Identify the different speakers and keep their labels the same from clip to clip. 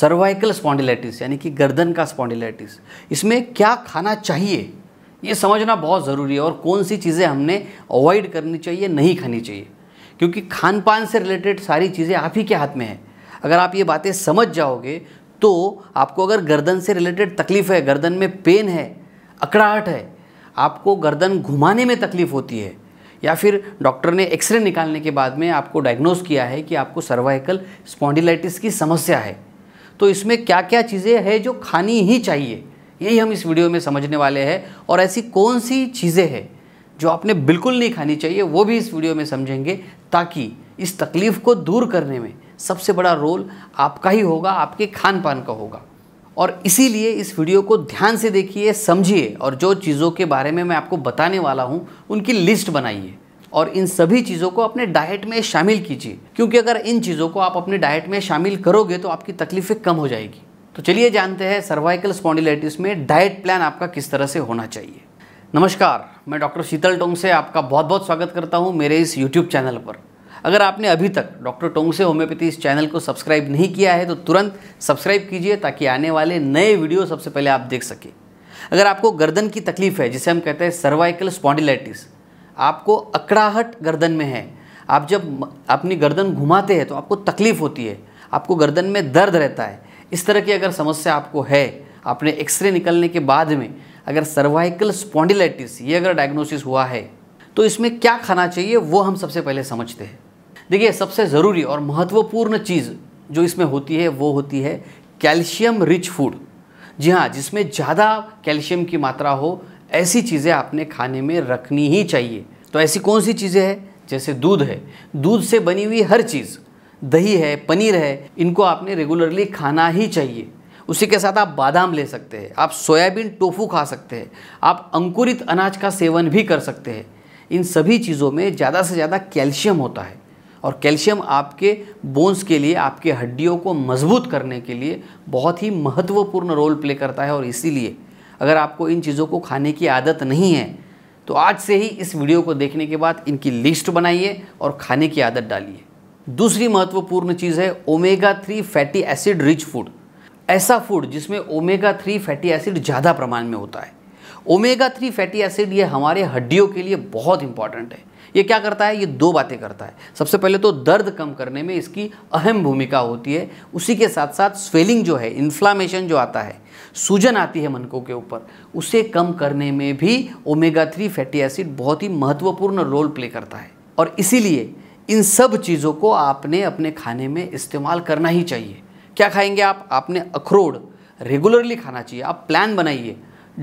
Speaker 1: cervical spondylitis यानी कि गर्दन का स्पॉन्डिलाइटिस इसमें क्या खाना चाहिए ये समझना बहुत ज़रूरी है और कौन सी चीज़ें हमने अवॉइड करनी चाहिए नहीं खानी चाहिए क्योंकि खान पान से रिलेटेड सारी चीज़ें आप ही के हाथ में हैं अगर आप ये बातें समझ जाओगे तो आपको अगर गर्दन से रिलेटेड तकलीफ़ है गर्दन में पेन है अकड़ाहट है आपको गर्दन घुमाने में तकलीफ़ होती है या फिर डॉक्टर ने एक्सरे निकालने के बाद में आपको डायग्नोस किया है कि आपको सर्वाइकल स्पॉन्डिलाइटिस की समस्या है तो इसमें क्या क्या चीज़ें हैं जो खानी ही चाहिए यही हम इस वीडियो में समझने वाले हैं और ऐसी कौन सी चीज़ें हैं जो आपने बिल्कुल नहीं खानी चाहिए वो भी इस वीडियो में समझेंगे ताकि इस तकलीफ़ को दूर करने में सबसे बड़ा रोल आपका ही होगा आपके खान पान का होगा और इसीलिए इस वीडियो को ध्यान से देखिए समझिए और जो चीज़ों के बारे में मैं आपको बताने वाला हूँ उनकी लिस्ट बनाइए और इन सभी चीज़ों को अपने डाइट में शामिल कीजिए क्योंकि अगर इन चीज़ों को आप अपने डाइट में शामिल करोगे तो आपकी तकलीफ़ें कम हो जाएगी तो चलिए जानते हैं सर्वाइकल स्पॉन्डिलाइटिस में डाइट प्लान आपका किस तरह से होना चाहिए नमस्कार मैं डॉक्टर शीतल टोंग से आपका बहुत बहुत स्वागत करता हूँ मेरे इस यूट्यूब चैनल पर अगर आपने अभी तक डॉक्टर टोंग से होम्योपैथी इस चैनल को सब्सक्राइब नहीं किया है तो तुरंत सब्सक्राइब कीजिए ताकि आने वाले नए वीडियो सबसे पहले आप देख सकें अगर आपको गर्दन की तकलीफ है जिसे हम कहते हैं सर्वाइकल स्पॉन्डिलाइटिस आपको अकड़ाहट गर्दन में है आप जब अपनी गर्दन घुमाते हैं तो आपको तकलीफ़ होती है आपको गर्दन में दर्द रहता है इस तरह की अगर समस्या आपको है आपने एक्सरे निकलने के बाद में अगर सर्वाइकल स्पॉन्डिलाइटिस ये अगर डायग्नोसिस हुआ है तो इसमें क्या खाना चाहिए वो हम सबसे पहले समझते हैं देखिए सबसे ज़रूरी और महत्वपूर्ण चीज़ जो इसमें होती है वो होती है कैल्शियम रिच फूड जी हाँ जिसमें ज़्यादा कैल्शियम की मात्रा हो ऐसी चीज़ें आपने खाने में रखनी ही चाहिए तो ऐसी कौन सी चीज़ें हैं जैसे दूध है दूध से बनी हुई हर चीज़ दही है पनीर है इनको आपने रेगुलरली खाना ही चाहिए उसी के साथ आप बादाम ले सकते हैं आप सोयाबीन टोफू खा सकते हैं आप अंकुरित अनाज का सेवन भी कर सकते हैं इन सभी चीज़ों में ज़्यादा से ज़्यादा कैल्शियम होता है और कैल्शियम आपके बोन्स के लिए आपके हड्डियों को मजबूत करने के लिए बहुत ही महत्वपूर्ण रोल प्ले करता है और इसीलिए अगर आपको इन चीज़ों को खाने की आदत नहीं है तो आज से ही इस वीडियो को देखने के बाद इनकी लिस्ट बनाइए और खाने की आदत डालिए दूसरी महत्वपूर्ण चीज़ है omega three fatty acid rich food ऐसा फूड जिसमें ओमेगा थ्री फैटी एसिड ज़्यादा प्रमाण में होता है ओमेगा थ्री फैटी एसिड ये हमारे हड्डियों के लिए बहुत इंपॉर्टेंट है ये क्या करता है ये दो बातें करता है सबसे पहले तो दर्द कम करने में इसकी अहम भूमिका होती है उसी के साथ साथ स्वेलिंग जो है इन्फ्लामेशन जो आता है सूजन आती है मनकों के ऊपर उसे कम करने में भी ओमेगा थ्री फैटी एसिड बहुत ही महत्वपूर्ण रोल प्ले करता है और इसीलिए इन सब चीज़ों को आपने अपने खाने में इस्तेमाल करना ही चाहिए क्या खाएंगे आप आपने अखरोड़ रेगुलरली खाना चाहिए आप प्लान बनाइए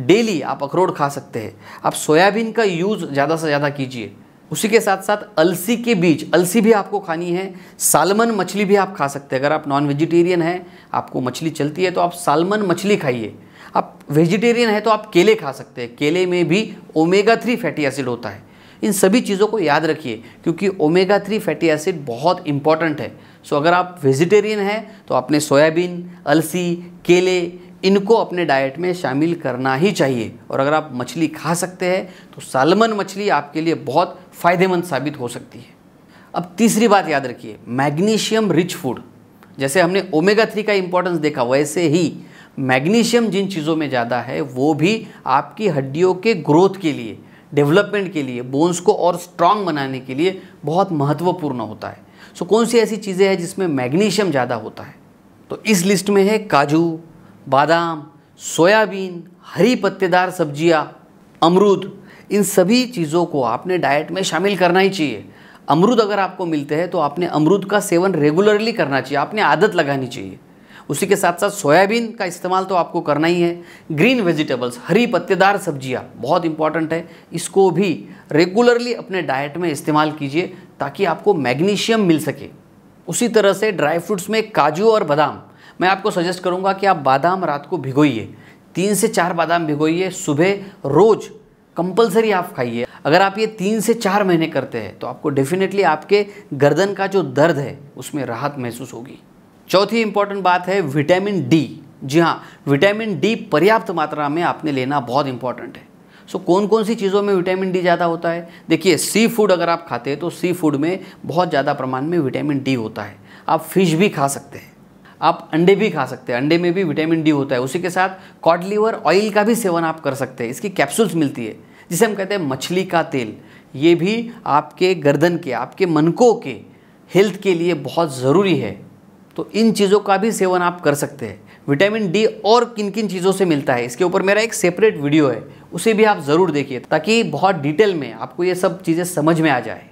Speaker 1: डेली आप अखरोट खा सकते हैं आप सोयाबीन का यूज़ ज़्यादा से ज़्यादा कीजिए उसी के साथ साथ अलसी के बीज अलसी भी आपको खानी है सालमन मछली भी आप खा सकते हैं अगर आप नॉन वेजिटेरियन हैं आपको मछली चलती है तो आप सालमन मछली खाइए आप वेजिटेरियन हैं तो आप केले खा सकते हैं केले में भी ओमेगा थ्री फैटी एसिड होता है इन सभी चीज़ों को याद रखिए क्योंकि ओमेगा थ्री फैटी एसिड बहुत इंपॉर्टेंट है सो अगर आप वेजिटेरियन हैं तो आपने सोयाबीन अलसी केले इनको अपने डाइट में शामिल करना ही चाहिए और अगर आप मछली खा सकते हैं तो सालमन मछली आपके लिए बहुत फ़ायदेमंद साबित हो सकती है अब तीसरी बात याद रखिए मैग्नीशियम रिच फूड जैसे हमने ओमेगा थ्री का इम्पोर्टेंस देखा वैसे ही मैग्नीशियम जिन चीज़ों में ज़्यादा है वो भी आपकी हड्डियों के ग्रोथ के लिए डेवलपमेंट के लिए बोन्स को और स्ट्रांग बनाने के लिए बहुत महत्वपूर्ण होता है सो so, कौन सी ऐसी चीज़ें हैं जिसमें मैग्नीशियम ज़्यादा होता है तो इस लिस्ट में है काजू बादाम सोयाबीन हरी पत्तेदार सब्ज़ियाँ अमरूद इन सभी चीज़ों को आपने डाइट में शामिल करना ही चाहिए अमरूद अगर आपको मिलते हैं तो आपने अमरूद का सेवन रेगुलरली करना चाहिए आपने आदत लगानी चाहिए उसी के साथ साथ सोयाबीन का इस्तेमाल तो आपको करना ही है ग्रीन वेजिटेबल्स हरी पत्तेदार सब्जियाँ बहुत इंपॉर्टेंट है इसको भी रेगुलरली अपने डाइट में इस्तेमाल कीजिए ताकि आपको मैग्नीशियम मिल सके उसी तरह से ड्राई फ्रूट्स में काजू और बादाम मैं आपको सजेस्ट करूँगा कि आप बादाम रात को भिगोइए तीन से चार बादाम भिगोइए सुबह रोज़ कंपलसरी आप खाइए अगर आप ये तीन से चार महीने करते हैं तो आपको डेफिनेटली आपके गर्दन का जो दर्द है उसमें राहत महसूस होगी चौथी इंपॉर्टेंट बात है विटामिन डी जी हाँ विटामिन डी पर्याप्त मात्रा में आपने लेना बहुत इंपॉर्टेंट है सो so, कौन कौन सी चीज़ों में विटामिन डी ज़्यादा होता है देखिए सी फूड अगर आप खाते हैं तो सी फूड में बहुत ज़्यादा प्रमाण में विटामिन डी होता है आप फिश भी खा सकते हैं आप अंडे भी खा सकते हैं अंडे में भी विटामिन डी होता है उसी के साथ कॉडलीवर ऑयल का भी सेवन आप कर सकते हैं इसकी कैप्सूल्स मिलती है जिसे हम कहते हैं मछली का तेल ये भी आपके गर्दन के आपके मनकों के हेल्थ के लिए बहुत ज़रूरी है तो इन चीज़ों का भी सेवन आप कर सकते हैं विटामिन डी और किन किन चीज़ों से मिलता है इसके ऊपर मेरा एक सेपरेट वीडियो है उसे भी आप ज़रूर देखिए ताकि बहुत डिटेल में आपको ये सब चीज़ें समझ में आ जाए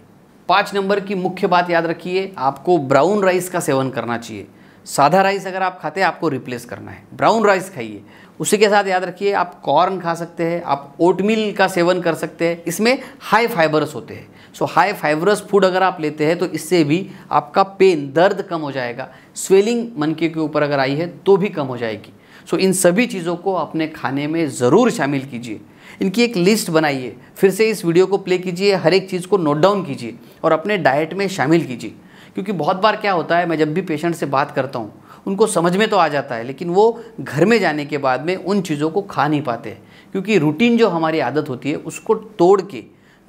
Speaker 1: पाँच नंबर की मुख्य बात याद रखिए आपको ब्राउन राइस का सेवन करना चाहिए सादा राइस अगर आप खाते हैं आपको रिप्लेस करना है ब्राउन राइस खाइए उसी के साथ याद रखिए आप कॉर्न खा सकते हैं आप ओटमील का सेवन कर सकते हैं इसमें हाई फाइबरस होते हैं सो हाई फाइबरस फूड अगर आप लेते हैं तो इससे भी आपका पेन दर्द कम हो जाएगा स्वेलिंग मनके के ऊपर अगर आई है तो भी कम हो जाएगी सो इन सभी चीज़ों को अपने खाने में ज़रूर शामिल कीजिए इनकी एक लिस्ट बनाइए फिर से इस वीडियो को प्ले कीजिए हर एक चीज़ को नोट डाउन कीजिए और अपने डाइट में शामिल कीजिए क्योंकि बहुत बार क्या होता है मैं जब भी पेशेंट से बात करता हूँ उनको समझ में तो आ जाता है लेकिन वो घर में जाने के बाद में उन चीज़ों को खा नहीं पाते क्योंकि रूटीन जो हमारी आदत होती है उसको तोड़ के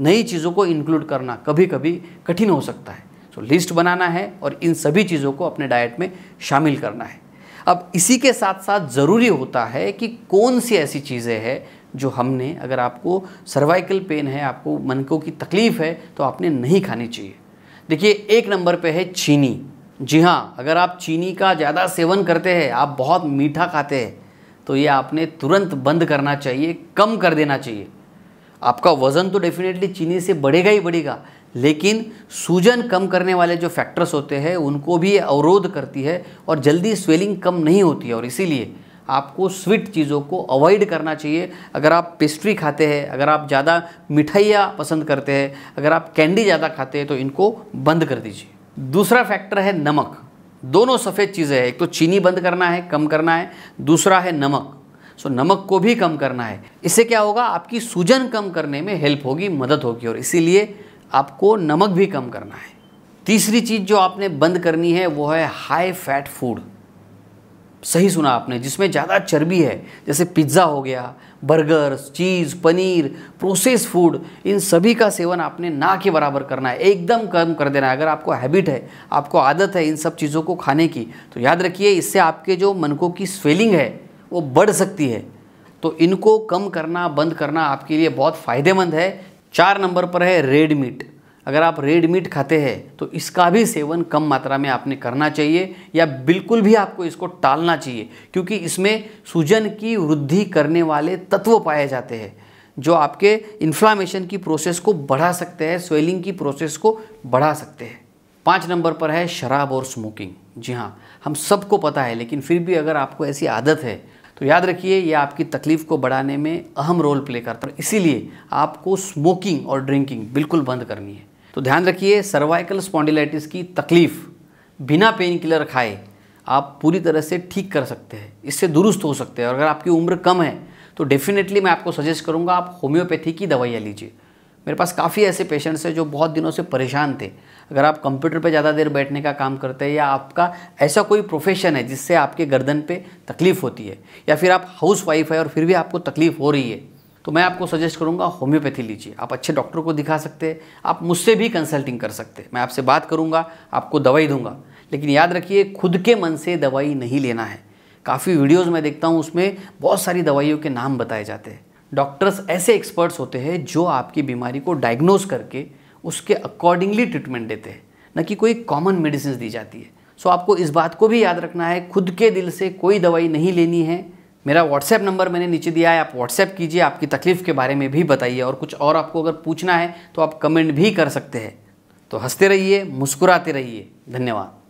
Speaker 1: नई चीज़ों को इंक्लूड करना कभी कभी कठिन हो सकता है सो लिस्ट बनाना है और इन सभी चीज़ों को अपने डाइट में शामिल करना है अब इसी के साथ साथ ज़रूरी होता है कि कौन सी ऐसी चीज़ें हैं जो हमने अगर आपको सर्वाइकल पेन है आपको मनकों की तकलीफ़ है तो आपने नहीं खानी चाहिए देखिए एक नंबर पे है चीनी जी हाँ अगर आप चीनी का ज़्यादा सेवन करते हैं आप बहुत मीठा खाते हैं तो ये आपने तुरंत बंद करना चाहिए कम कर देना चाहिए आपका वज़न तो डेफिनेटली चीनी से बढ़ेगा ही बढ़ेगा लेकिन सूजन कम करने वाले जो फैक्टर्स होते हैं उनको भी अवरोध करती है और जल्दी स्वेलिंग कम नहीं होती है और इसीलिए आपको स्वीट चीज़ों को अवॉइड करना चाहिए अगर आप पेस्ट्री खाते हैं अगर आप ज़्यादा मिठाइयाँ पसंद करते हैं अगर आप कैंडी ज़्यादा खाते हैं तो इनको बंद कर दीजिए दूसरा फैक्टर है नमक दोनों सफ़ेद चीज़ें हैं एक तो चीनी बंद करना है कम करना है दूसरा है नमक सो नमक को भी कम करना है इससे क्या होगा आपकी सूजन कम करने में हेल्प होगी मदद होगी और इसीलिए आपको नमक भी कम करना है तीसरी चीज़ जो आपने बंद करनी है वो है हाई फैट फूड सही सुना आपने जिसमें ज़्यादा चर्बी है जैसे पिज्ज़ा हो गया burger cheese paneer process food इन सभी का सेवन आपने ना के बराबर करना है एकदम कम कर देना है अगर आपको हैबिट है आपको आदत है इन सब चीज़ों को खाने की तो याद रखिए इससे आपके जो मनकों की स्वेलिंग है वो बढ़ सकती है तो इनको कम करना बंद करना आपके लिए बहुत फ़ायदेमंद है चार नंबर पर है रेड मीट अगर आप रेड मीट खाते हैं तो इसका भी सेवन कम मात्रा में आपने करना चाहिए या बिल्कुल भी आपको इसको टालना चाहिए क्योंकि इसमें सूजन की वृद्धि करने वाले तत्व पाए जाते हैं जो आपके इन्फ्लामेशन की प्रोसेस को बढ़ा सकते हैं स्वेलिंग की प्रोसेस को बढ़ा सकते हैं पाँच नंबर पर है शराब और स्मोकिंग जी हाँ हम सबको पता है लेकिन फिर भी अगर आपको ऐसी आदत है तो याद रखिए ये आपकी तकलीफ़ को बढ़ाने में अहम रोल प्ले करता है इसीलिए आपको स्मोकिंग और ड्रिंकिंग बिल्कुल बंद करनी है तो ध्यान रखिए सर्वाइकल स्पॉन्डिलाइटिस की तकलीफ़ बिना पेन किलर खाए आप पूरी तरह से ठीक कर सकते हैं इससे दुरुस्त हो सकते हैं और अगर आपकी उम्र कम है तो डेफिनेटली मैं आपको सजेस्ट करूँगा आप होम्योपैथी की दवाइयाँ लीजिए मेरे पास काफ़ी ऐसे पेशेंट्स हैं जो बहुत दिनों से परेशान थे अगर आप कंप्यूटर पे ज़्यादा देर बैठने का काम करते हैं या आपका ऐसा कोई प्रोफेशन है जिससे आपके गर्दन पे तकलीफ़ होती है या फिर आप हाउस वाइफ है और फिर भी आपको तकलीफ़ हो रही है तो मैं आपको सजेस्ट करूँगा होम्योपैथी लीजिए आप अच्छे डॉक्टर को दिखा सकते हैं आप मुझसे भी कंसल्टिंग कर सकते हैं मैं आपसे बात करूँगा आपको दवाई दूंगा लेकिन याद रखिए खुद के मन से दवाई नहीं लेना है काफ़ी वीडियोज़ मैं देखता हूँ उसमें बहुत सारी दवाइयों के नाम बताए जाते हैं डॉक्टर्स ऐसे एक्सपर्ट्स होते हैं जो आपकी बीमारी को डायग्नोज करके उसके अकॉर्डिंगली ट्रीटमेंट देते हैं न कि कोई कॉमन मेडिसिन दी जाती है सो so, आपको इस बात को भी याद रखना है खुद के दिल से कोई दवाई नहीं लेनी है मेरा व्हाट्सएप नंबर मैंने नीचे दिया है आप व्हाट्सएप कीजिए आपकी तकलीफ़ के बारे में भी बताइए और कुछ और आपको अगर पूछना है तो आप कमेंट भी कर सकते हैं तो हंसते रहिए मुस्कुराते रहिए धन्यवाद